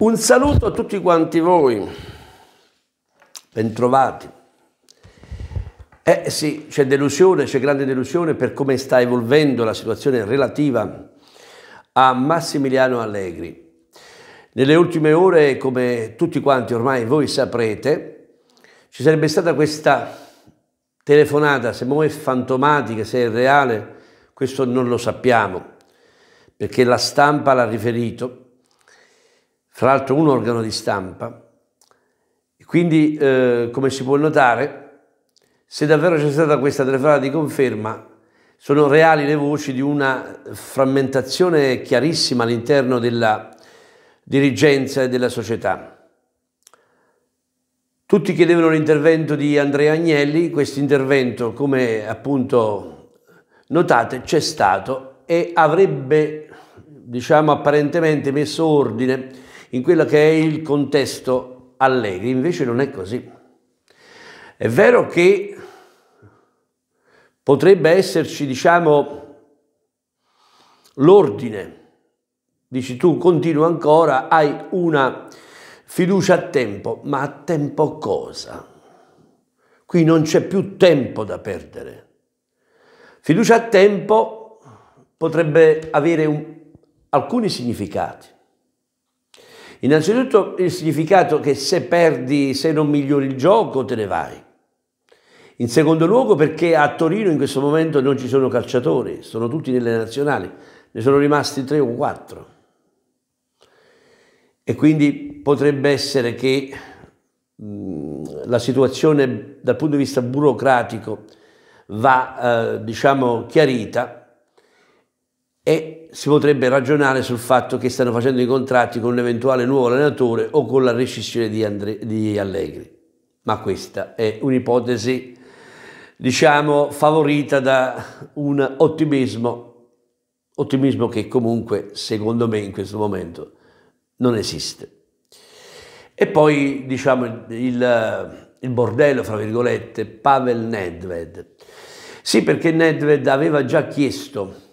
Un saluto a tutti quanti voi, bentrovati. Eh sì, c'è delusione, c'è grande delusione per come sta evolvendo la situazione relativa a Massimiliano Allegri. Nelle ultime ore, come tutti quanti ormai voi saprete, ci sarebbe stata questa telefonata, se è fantomatica, se è reale, questo non lo sappiamo, perché la stampa l'ha riferito, tra l'altro un organo di stampa. Quindi, eh, come si può notare, se davvero c'è stata questa telefonata di conferma, sono reali le voci di una frammentazione chiarissima all'interno della dirigenza e della società. Tutti chiedevano l'intervento di Andrea Agnelli, questo intervento, come appunto notate, c'è stato e avrebbe, diciamo apparentemente, messo ordine in quello che è il contesto allegri, invece non è così. È vero che potrebbe esserci, diciamo, l'ordine, dici tu continua ancora, hai una fiducia a tempo, ma a tempo cosa? Qui non c'è più tempo da perdere. Fiducia a tempo potrebbe avere un, alcuni significati. Innanzitutto il significato che se perdi, se non migliori il gioco, te ne vai. In secondo luogo perché a Torino in questo momento non ci sono calciatori, sono tutti nelle nazionali, ne sono rimasti tre o quattro. E quindi potrebbe essere che mh, la situazione dal punto di vista burocratico va eh, diciamo chiarita e si potrebbe ragionare sul fatto che stanno facendo i contratti con un eventuale nuovo allenatore o con la rescissione di, Andre, di Allegri. Ma questa è un'ipotesi, diciamo, favorita da un ottimismo, ottimismo che comunque, secondo me, in questo momento non esiste. E poi, diciamo, il, il bordello, fra virgolette, Pavel Nedved. Sì, perché Nedved aveva già chiesto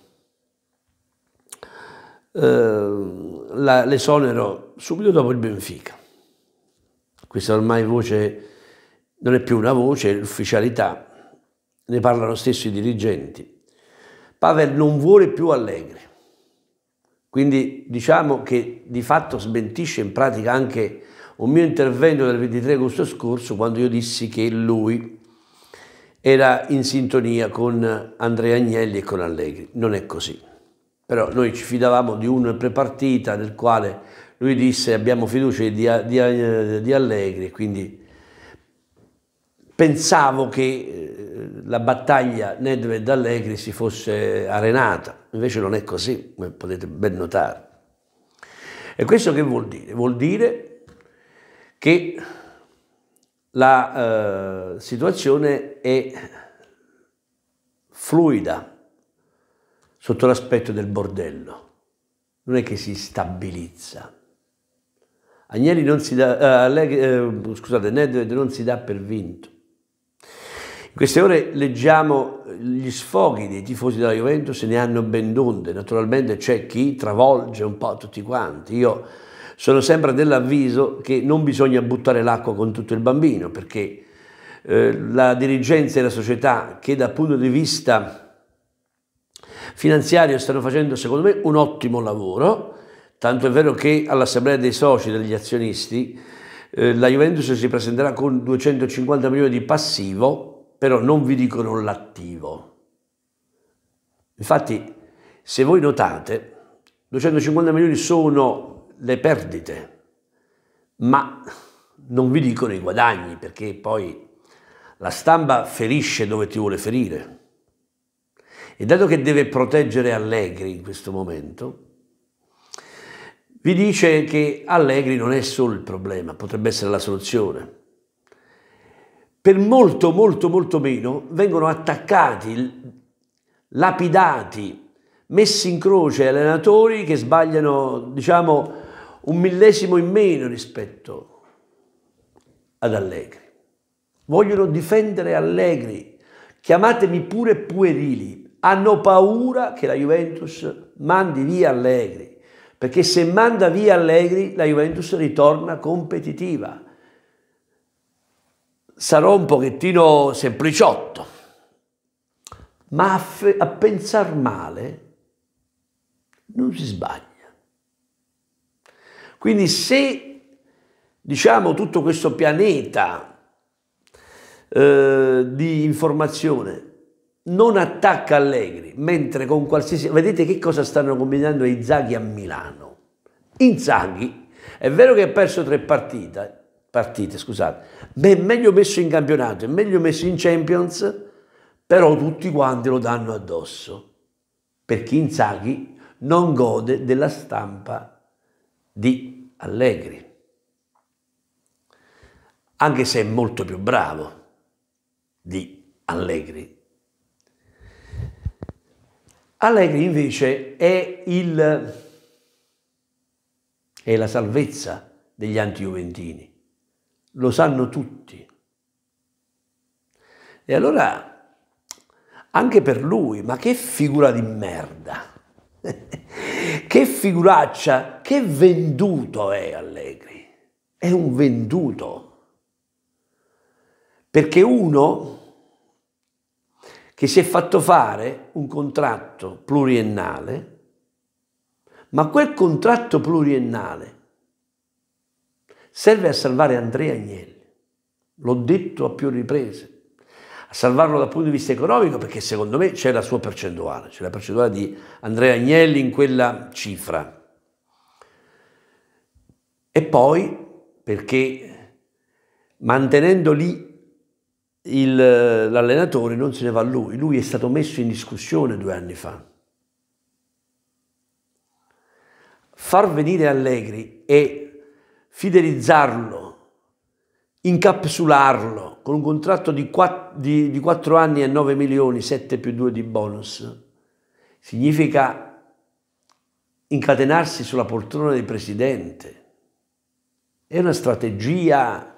eh, l'esonero subito dopo il Benfica. Questa ormai voce non è più una voce, è l'ufficialità, ne parlano stesso i dirigenti. Pavel non vuole più Allegri, quindi diciamo che di fatto smentisce in pratica anche un mio intervento del 23 agosto scorso quando io dissi che lui era in sintonia con Andrea Agnelli e con Allegri. Non è così. Però noi ci fidavamo di un prepartita nel quale lui disse abbiamo fiducia di, di, di Allegri, quindi pensavo che eh, la battaglia Nedved-Allegri si fosse arenata, invece non è così, come potete ben notare. E questo che vuol dire? Vuol dire che la eh, situazione è fluida, sotto l'aspetto del bordello, non è che si stabilizza. Agnelli non si dà, uh, uh, scusate, Nedved non si dà per vinto. In queste ore leggiamo gli sfoghi dei tifosi della Juventus, se ne hanno ben donde, naturalmente c'è chi travolge un po' tutti quanti. Io sono sempre dell'avviso che non bisogna buttare l'acqua con tutto il bambino, perché eh, la dirigenza e la società che dal punto di vista finanziario stanno facendo secondo me un ottimo lavoro, tanto è vero che all'assemblea dei soci degli azionisti eh, la Juventus si presenterà con 250 milioni di passivo, però non vi dicono l'attivo. Infatti, se voi notate, 250 milioni sono le perdite, ma non vi dicono i guadagni, perché poi la stampa ferisce dove ti vuole ferire. E dato che deve proteggere Allegri in questo momento, vi dice che Allegri non è solo il problema, potrebbe essere la soluzione. Per molto, molto, molto meno vengono attaccati, lapidati, messi in croce allenatori che sbagliano, diciamo, un millesimo in meno rispetto ad Allegri. Vogliono difendere Allegri. Chiamatemi pure puerili, hanno paura che la Juventus mandi via Allegri, perché se manda via Allegri la Juventus ritorna competitiva. Sarò un pochettino sempliciotto, ma a, a pensare male non si sbaglia. Quindi se diciamo tutto questo pianeta eh, di informazione non attacca Allegri, mentre con qualsiasi... Vedete che cosa stanno combinando i Zaghi a Milano? Inzaghi, è vero che ha perso tre partite, partite scusate, ma è meglio messo in campionato, è meglio messo in Champions, però tutti quanti lo danno addosso, perché Inzaghi non gode della stampa di Allegri, anche se è molto più bravo di Allegri, Allegri invece è, il, è la salvezza degli anti-juventini, lo sanno tutti. E allora, anche per lui, ma che figura di merda, che figuraccia, che venduto è Allegri, è un venduto, perché uno che si è fatto fare un contratto pluriennale, ma quel contratto pluriennale serve a salvare Andrea Agnelli, l'ho detto a più riprese, a salvarlo dal punto di vista economico perché secondo me c'è la sua percentuale, c'è la percentuale di Andrea Agnelli in quella cifra. E poi perché mantenendo lì il, l'allenatore non se ne va lui, lui è stato messo in discussione due anni fa. Far venire Allegri e fidelizzarlo, incapsularlo con un contratto di 4, di, di 4 anni e 9 milioni, 7 più 2 di bonus, significa incatenarsi sulla poltrona del presidente. È una strategia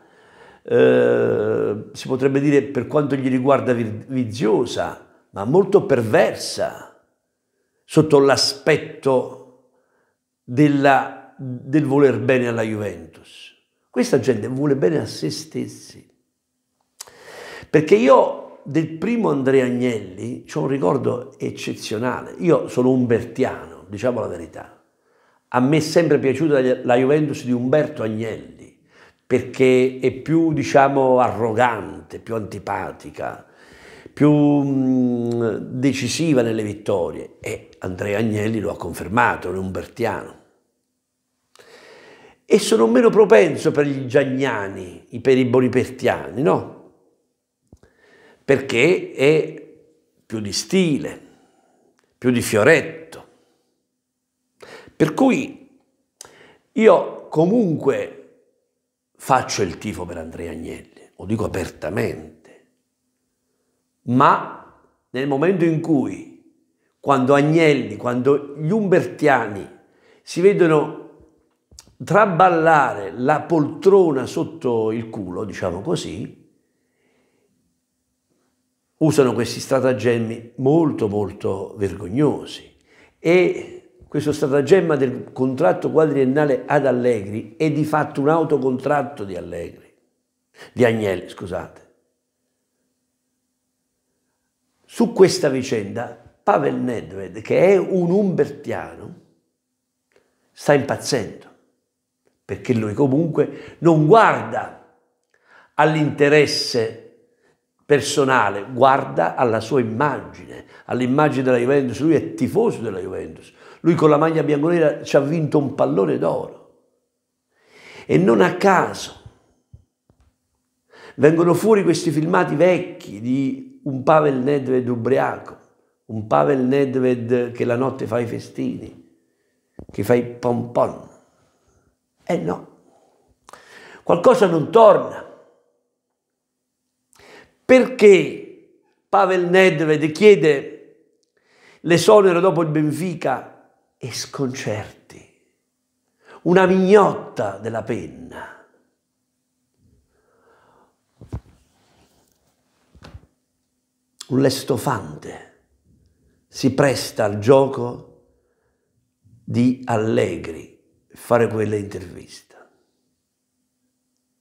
eh, si potrebbe dire per quanto gli riguarda viziosa, ma molto perversa sotto l'aspetto della, del voler bene alla Juventus. Questa gente vuole bene a se stessi. Perché io del primo Andrea Agnelli ho un ricordo eccezionale. Io sono umbertiano, diciamo la verità. A me è sempre piaciuta la Juventus di Umberto Agnelli perché è più, diciamo, arrogante, più antipatica, più mh, mm, decisiva nelle vittorie e Andrea Agnelli lo ha confermato, è un bertiano. E sono meno propenso per gli Giagnani, per i bonipertiani, no? Perché è più di stile, più di fioretto. Per cui io comunque faccio il tifo per Andrea Agnelli, lo dico apertamente, ma nel momento in cui, quando Agnelli, quando gli Umbertiani si vedono traballare la poltrona sotto il culo, diciamo così, usano questi stratagemmi molto molto vergognosi e questo stratagemma del contratto quadriennale ad Allegri è di fatto un autocontratto di Allegri, di Agnelli, scusate. Su questa vicenda Pavel Nedved, che è un umbertiano, sta impazzendo, perché lui comunque non guarda all'interesse personale, guarda alla sua immagine, all'immagine della Juventus, lui è tifoso della Juventus, lui con la maglia bianconera ci ha vinto un pallone d'oro. E non a caso vengono fuori questi filmati vecchi di un Pavel Nedved ubriaco, un Pavel Nedved che la notte fa i festini, che fa i pompon. E eh no, qualcosa non torna. Perché Pavel Nedved chiede l'esonero dopo il Benfica e sconcerti, una mignotta della penna. Un lestofante si presta al gioco di Allegri fare quella intervista.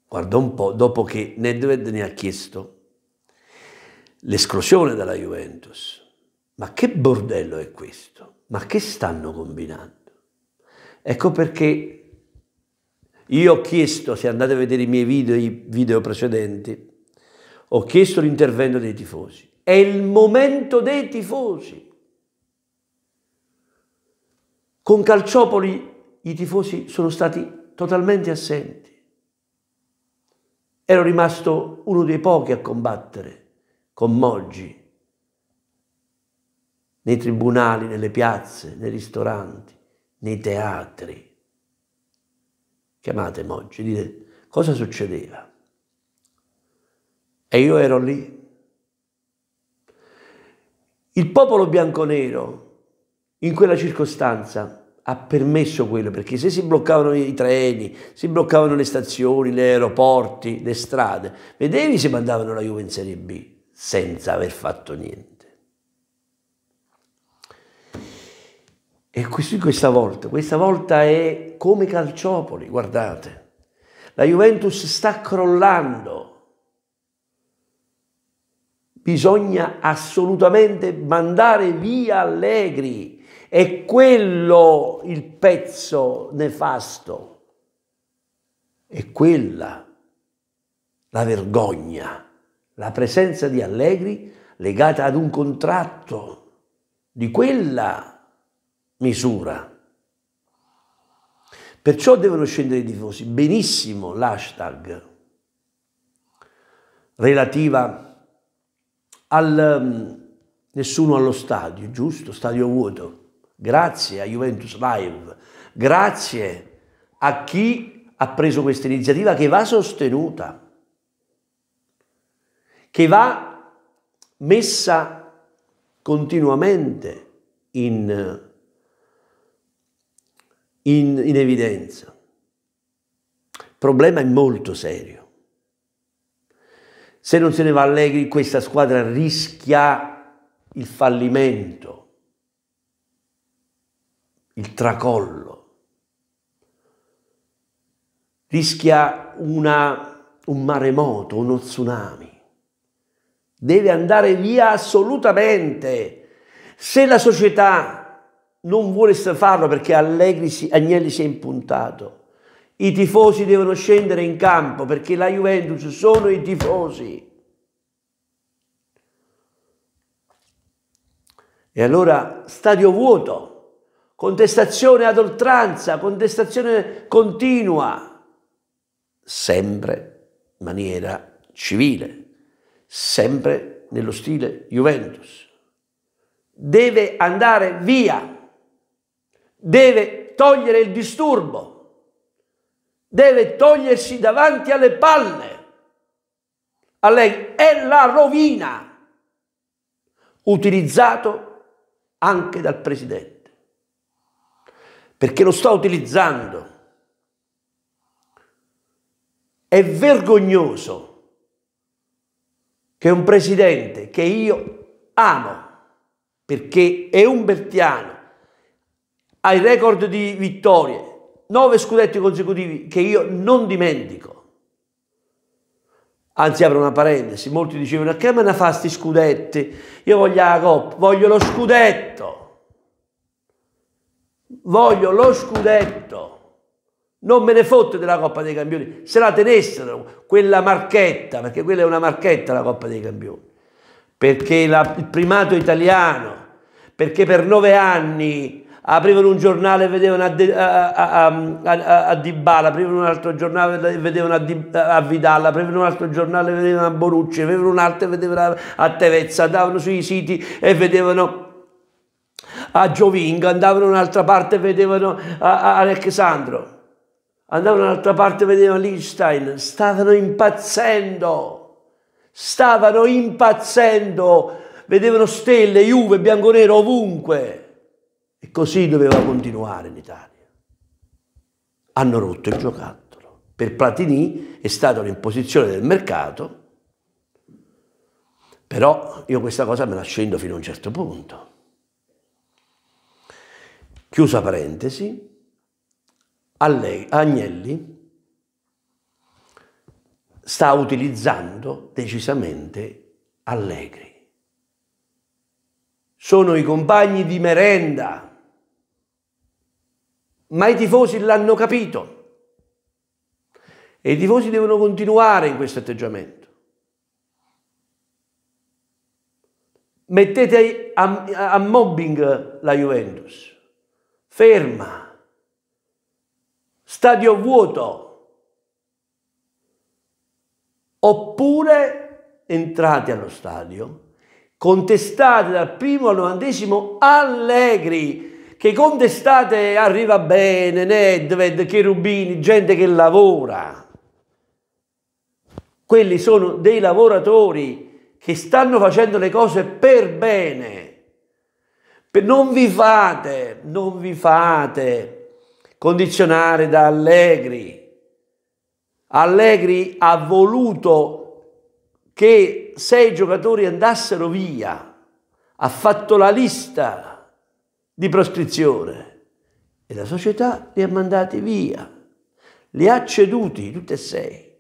Guarda un po', dopo che Nedved ne ha chiesto l'esclusione dalla Juventus. Ma che bordello è questo? ma che stanno combinando? Ecco perché io ho chiesto, se andate a vedere i miei video, i video precedenti, ho chiesto l'intervento dei tifosi. È il momento dei tifosi. Con Calciopoli i tifosi sono stati totalmente assenti. Ero rimasto uno dei pochi a combattere con Moggi nei tribunali, nelle piazze, nei ristoranti, nei teatri. Chiamate oggi, dite cosa succedeva. E io ero lì. Il popolo bianconero in quella circostanza ha permesso quello, perché se si bloccavano i treni, si bloccavano le stazioni, gli aeroporti, le strade, vedevi se mandavano la Juve in Serie B senza aver fatto niente. E così questa volta, questa volta è come Calciopoli, guardate. La Juventus sta crollando. Bisogna assolutamente mandare via Allegri. È quello il pezzo nefasto. È quella la vergogna, la presenza di Allegri legata ad un contratto di quella misura. Perciò devono scendere i tifosi. Benissimo l'hashtag relativa al um, nessuno allo stadio, giusto? Stadio vuoto. Grazie a Juventus Live, grazie a chi ha preso questa iniziativa che va sostenuta, che va messa continuamente in in, in evidenza. Il problema è molto serio. Se non se ne va Allegri, questa squadra rischia il fallimento, il tracollo rischia una, un maremoto, uno tsunami. Deve andare via assolutamente. Se la società non vuole farlo perché Allegri si, Agnelli si è impuntato. I tifosi devono scendere in campo perché la Juventus sono i tifosi. E allora stadio vuoto, contestazione ad oltranza, contestazione continua, sempre in maniera civile, sempre nello stile Juventus. Deve andare via deve togliere il disturbo, deve togliersi davanti alle palle. A lei è la rovina, utilizzato anche dal presidente, perché lo sta utilizzando. È vergognoso che un presidente che io amo, perché è un bertiano, ai record di vittorie, nove scudetti consecutivi che io non dimentico. Anzi, apro una parentesi, molti dicevano, che me ne fa sti scudetti? Io voglio la coppa, voglio lo scudetto. Voglio lo scudetto. Non me ne fotte della Coppa dei Campioni. Se la tenessero, quella marchetta, perché quella è una marchetta la Coppa dei Campioni. Perché la, il primato italiano, perché per nove anni aprivano un giornale e vedevano a, De, a, a, a Dybala, aprivano un altro giornale e vedevano a, Vidalla, aprivano un altro giornale e vedevano a Borucci, aprivano un altro e vedevano a Tevezza, andavano sui siti e vedevano a Giovinga, andavano in un'altra parte e vedevano a, Alessandro, andavano in un'altra parte e vedevano Lichtenstein, stavano impazzendo, stavano impazzendo, vedevano stelle, Juve, bianconero ovunque e così doveva continuare l'Italia. Hanno rotto il giocattolo. Per Platini è stata un'imposizione del mercato, però io questa cosa me la scendo fino a un certo punto. Chiusa parentesi, Alleg Agnelli sta utilizzando decisamente Allegri. Sono i compagni di merenda ma i tifosi l'hanno capito e i tifosi devono continuare in questo atteggiamento. Mettete a, a, a mobbing la Juventus, ferma, stadio vuoto, oppure entrate allo stadio, contestate dal primo al novantesimo allegri, che con d'estate arriva bene, Nedved, Cherubini, gente che lavora. Quelli sono dei lavoratori che stanno facendo le cose per bene. Non vi fate, non vi fate condizionare da Allegri. Allegri ha voluto che sei giocatori andassero via, ha fatto la lista di proscrizione e la società li ha mandati via, li ha ceduti tutti e sei.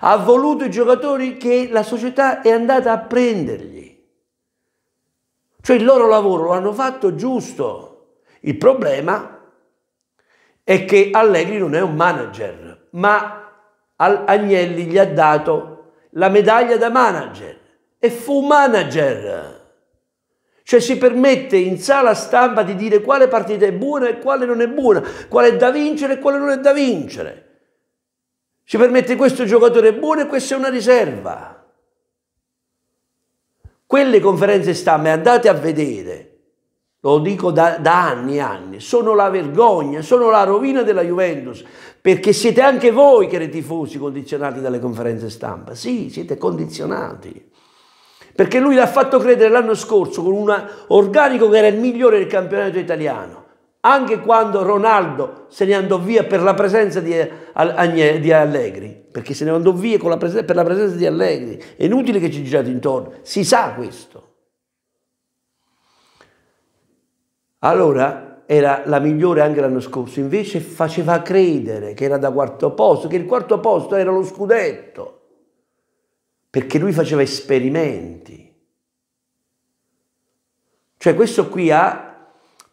Ha voluto i giocatori che la società è andata a prendergli. Cioè il loro lavoro lo hanno fatto giusto. Il problema è che Allegri non è un manager, ma Agnelli gli ha dato la medaglia da manager e fu manager. Cioè si permette in sala stampa di dire quale partita è buona e quale non è buona, quale è da vincere e quale non è da vincere. Si permette questo giocatore è buono e questa è una riserva. Quelle conferenze stampa, andate a vedere, lo dico da, da anni e anni, sono la vergogna, sono la rovina della Juventus, perché siete anche voi che eri tifosi condizionati dalle conferenze stampa. Sì, siete condizionati perché lui l'ha fatto credere l'anno scorso con un organico che era il migliore del campionato italiano. Anche quando Ronaldo se ne andò via per la presenza di, di Allegri, perché se ne andò via la per la presenza di Allegri, è inutile che ci girate intorno, si sa questo. Allora era la migliore anche l'anno scorso, invece faceva credere che era da quarto posto, che il quarto posto era lo scudetto perché lui faceva esperimenti. Cioè questo qui ha,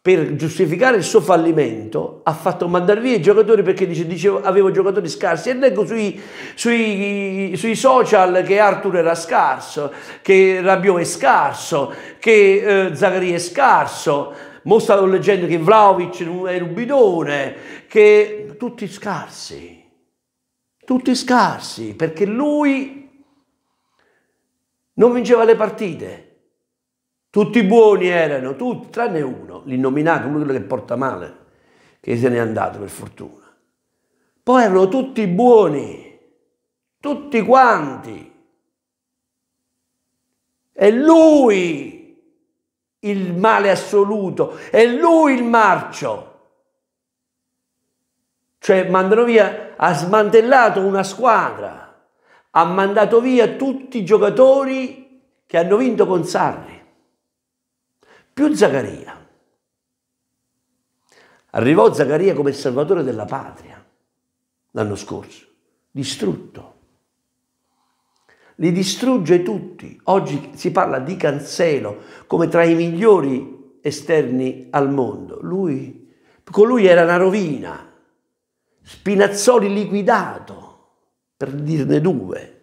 per giustificare il suo fallimento, ha fatto mandare via i giocatori perché dice, dicevo, avevo giocatori scarsi. E leggo sui, sui, sui social che Arthur era scarso, che Rabiot è scarso, che eh, Zagari è scarso. Mo stavo leggendo che Vlaovic è rubidone, che tutti scarsi. Tutti scarsi, perché lui non vinceva le partite. Tutti buoni erano, tutti, tranne uno, l'innominato, uno che porta male, che se n'è andato per fortuna. Poi erano tutti buoni, tutti quanti. È lui il male assoluto, è lui il marcio. Cioè mandano via, ha smantellato una squadra ha mandato via tutti i giocatori che hanno vinto con Sarri, più Zaccaria. Arrivò Zaccaria come salvatore della patria l'anno scorso, distrutto. Li distrugge tutti. Oggi si parla di Cancelo come tra i migliori esterni al mondo. Lui, con lui era una rovina. Spinazzoli liquidato per dirne due,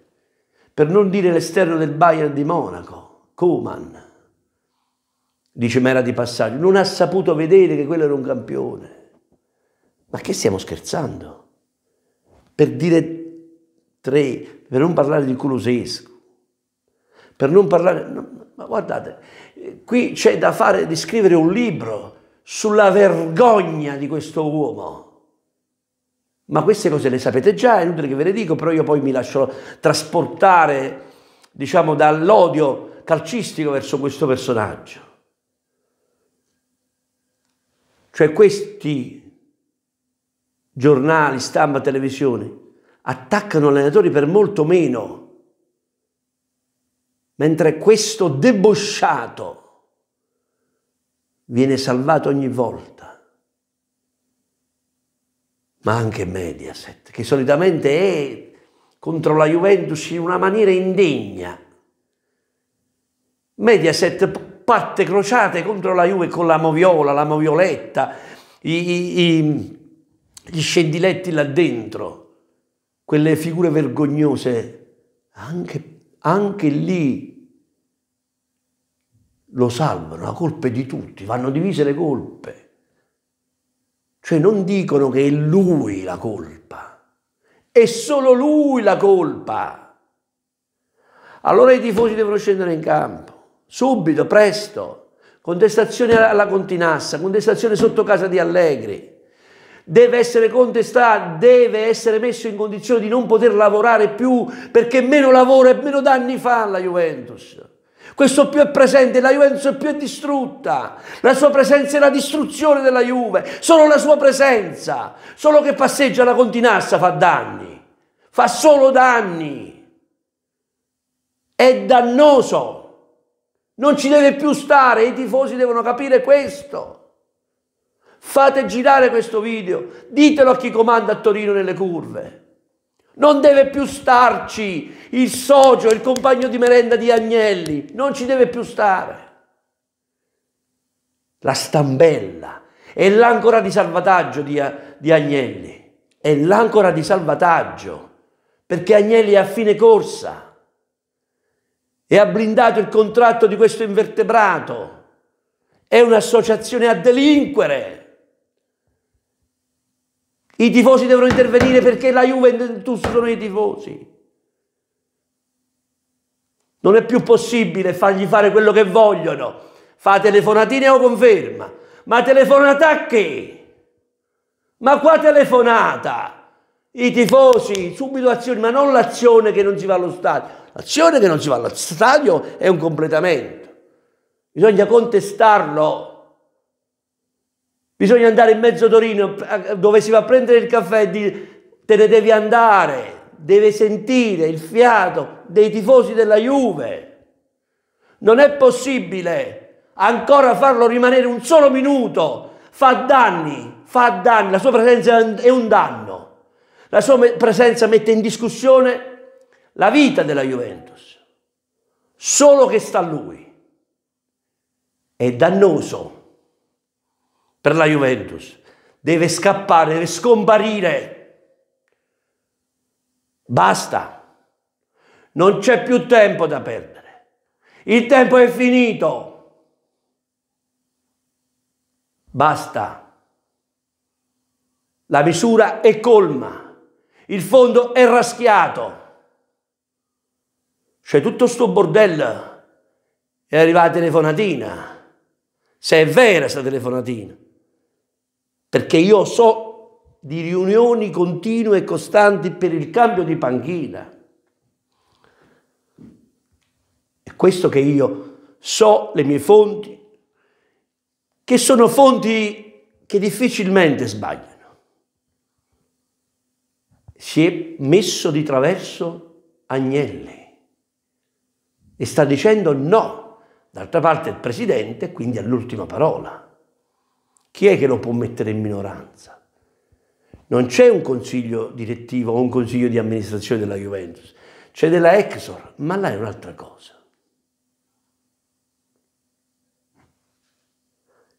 per non dire l'esterno del Bayern di Monaco, Kuman, dice Mera di passaggio, non ha saputo vedere che quello era un campione. Ma che stiamo scherzando? Per dire tre, per non parlare di Culosescu, per non parlare... No, ma guardate, qui c'è da fare, di scrivere un libro sulla vergogna di questo uomo ma queste cose le sapete già, è inutile che ve le dico, però io poi mi lascio trasportare, diciamo, dall'odio calcistico verso questo personaggio. Cioè questi giornali, stampa, televisione, attaccano allenatori per molto meno, mentre questo debosciato viene salvato ogni volta ma anche Mediaset, che solitamente è contro la Juventus in una maniera indegna. Mediaset parte crociate contro la Juve con la Moviola, la Movioletta, i, i, i, gli scendiletti là dentro, quelle figure vergognose, anche, anche lì lo salvano, la colpa è di tutti, vanno divise le colpe. Cioè non dicono che è lui la colpa, è solo lui la colpa. Allora i tifosi devono scendere in campo, subito, presto, contestazione alla Continassa, contestazione sotto casa di Allegri. Deve essere contestato, deve essere messo in condizione di non poter lavorare più perché meno lavoro e meno danni fa la Juventus. Questo più è presente, la Juventus più è distrutta. La sua presenza è la distruzione della Juve. Solo la sua presenza. Solo che passeggia la continassa fa danni. Fa solo danni. È dannoso. Non ci deve più stare. I tifosi devono capire questo. Fate girare questo video. Ditelo a chi comanda a Torino nelle curve. Non deve più starci il socio, il compagno di merenda di Agnelli, non ci deve più stare. La stambella è l'ancora di salvataggio di, di Agnelli, è l'ancora di salvataggio, perché Agnelli è a fine corsa e ha blindato il contratto di questo invertebrato. È un'associazione a delinquere. I tifosi devono intervenire perché la Juventus sono i tifosi. Non è più possibile fargli fare quello che vogliono. Fa telefonatine o conferma. Ma telefonata che? Ma qua telefonata? I tifosi, subito azioni, ma non l'azione che non si va allo stadio. L'azione che non si va allo stadio è un completamento. Bisogna contestarlo Bisogna andare in mezzo a Torino dove si va a prendere il caffè e dire te ne devi andare, devi sentire il fiato dei tifosi della Juve. Non è possibile ancora farlo rimanere un solo minuto. Fa danni, fa danni, la sua presenza è un danno. La sua presenza mette in discussione la vita della Juventus. Solo che sta lui. È dannoso per la Juventus. Deve scappare, deve scomparire. Basta. Non c'è più tempo da perdere. Il tempo è finito. Basta. La misura è colma. Il fondo è raschiato. C'è tutto sto bordello. È arrivata telefonatina. Se è vera sta telefonatina perché io so di riunioni continue e costanti per il cambio di panchina. È questo che io so, le mie fonti, che sono fonti che difficilmente sbagliano. Si è messo di traverso Agnelli e sta dicendo no. D'altra parte il Presidente quindi all'ultima parola. Chi è che lo può mettere in minoranza? Non c'è un consiglio direttivo o un consiglio di amministrazione della Juventus, c'è della Exor, ma là è un'altra cosa.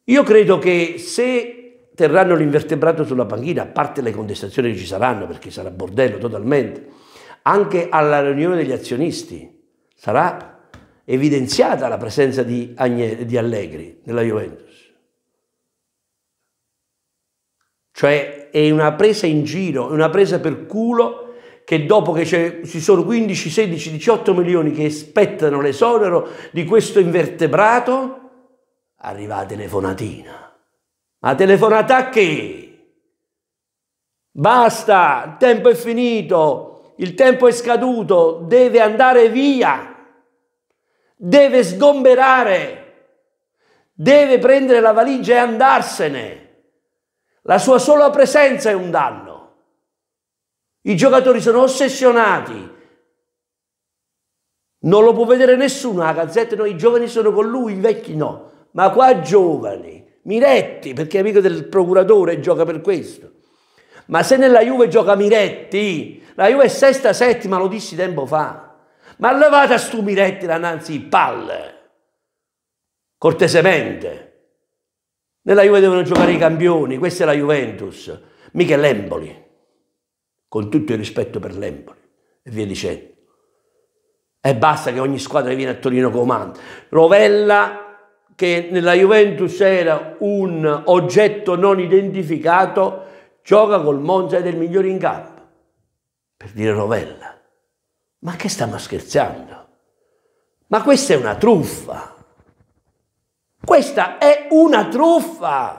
Io credo che se terranno l'invertebrato sulla panchina, a parte le contestazioni che ci saranno, perché sarà bordello totalmente, anche alla riunione degli azionisti sarà evidenziata la presenza di, Agne, di Allegri nella Juventus. Cioè è una presa in giro, è una presa per culo che dopo che ci sono 15, 16, 18 milioni che aspettano l'esonero di questo invertebrato, arriva la telefonatina. Ma telefonata che? Basta, il tempo è finito, il tempo è scaduto, deve andare via, deve sgomberare, deve prendere la valigia e andarsene. La sua sola presenza è un danno. I giocatori sono ossessionati. Non lo può vedere nessuno la gazzetta, noi giovani sono con lui, i vecchi no. Ma qua giovani, Miretti, perché è amico del procuratore gioca per questo. Ma se nella Juve gioca Miretti, la Juve è sesta, settima, lo dissi tempo fa. Ma levate a stu Miretti la Nanzi palle, cortesemente. Nella Juve devono giocare i campioni, questa è la Juventus, mica l'Empoli, con tutto il rispetto per l'Empoli e via dicendo. E basta che ogni squadra che viene a Torino comanda. Rovella, che nella Juventus era un oggetto non identificato, gioca col Monza ed è il migliore in campo. Per dire Rovella, ma che stiamo scherzando? Ma questa è una truffa. Questa è una truffa.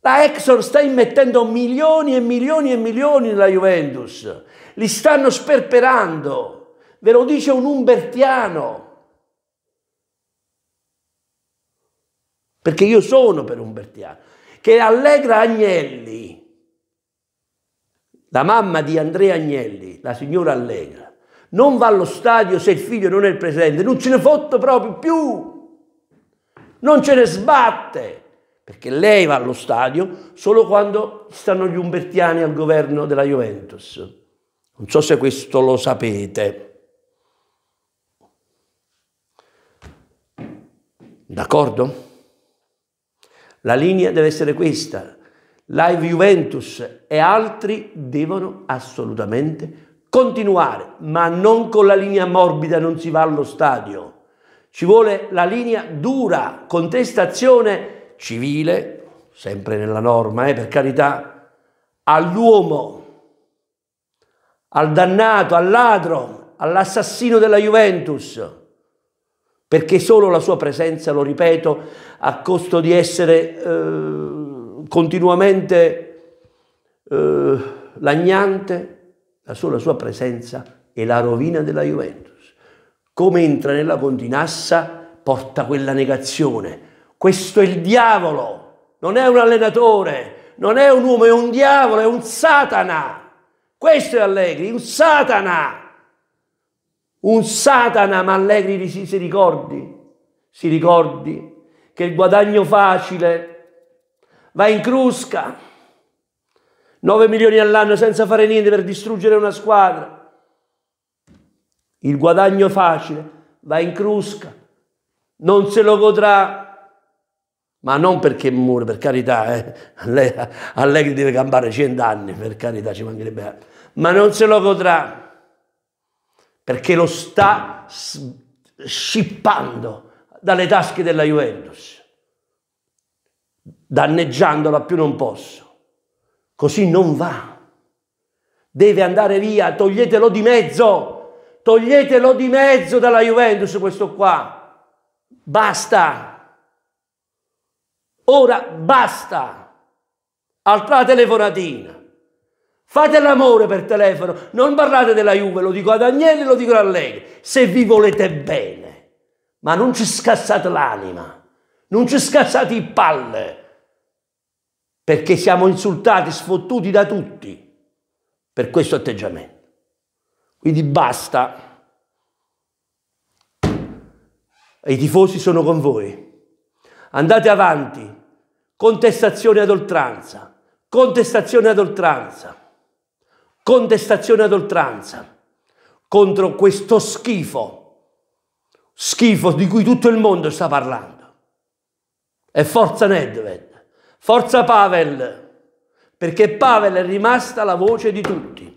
La Exxon sta immettendo milioni e milioni e milioni nella Juventus. Li stanno sperperando. Ve lo dice un umbertiano. Perché io sono per umbertiano. Che Allegra Agnelli, la mamma di Andrea Agnelli, la signora Allegra, non va allo stadio se il figlio non è presente. Non ce ne fotto proprio più non ce ne sbatte, perché lei va allo stadio solo quando stanno gli umbertiani al governo della Juventus. Non so se questo lo sapete. D'accordo? La linea deve essere questa. Live Juventus e altri devono assolutamente continuare, ma non con la linea morbida non si va allo stadio. Ci vuole la linea dura, contestazione civile, sempre nella norma, eh, per carità, all'uomo, al dannato, al ladro, all'assassino della Juventus perché solo la sua presenza, lo ripeto, a costo di essere eh, continuamente eh, lagnante, la sola sua presenza è la rovina della Juventus come entra nella continassa, porta quella negazione. Questo è il diavolo, non è un allenatore, non è un uomo, è un diavolo, è un satana. Questo è Allegri, un satana. Un satana, ma Allegri si ricordi, si ricordi che il guadagno facile va in crusca. 9 milioni all'anno senza fare niente per distruggere una squadra il guadagno facile va in crusca, non se lo godrà, ma non perché muore, per carità, eh. a, lei, a lei deve campare cent'anni, per carità ci mancherebbe ma non se lo godrà, perché lo sta scippando dalle tasche della Juventus, danneggiandola più non posso. Così non va. Deve andare via, toglietelo di mezzo. Toglietelo di mezzo dalla Juventus questo qua. Basta. Ora basta. Altra telefonatina. Fate l'amore per telefono, non parlate della Juve, lo dico ad Agnelli, lo dico a Allegri, se vi volete bene. Ma non ci scassate l'anima, non ci scassate i palle, perché siamo insultati, sfottuti da tutti per questo atteggiamento. Quindi basta. I tifosi sono con voi. Andate avanti. Contestazione ad oltranza. Contestazione ad oltranza. Contestazione ad oltranza. Contro questo schifo. Schifo di cui tutto il mondo sta parlando. E forza Nedved. Forza Pavel. Perché Pavel è rimasta la voce di tutti.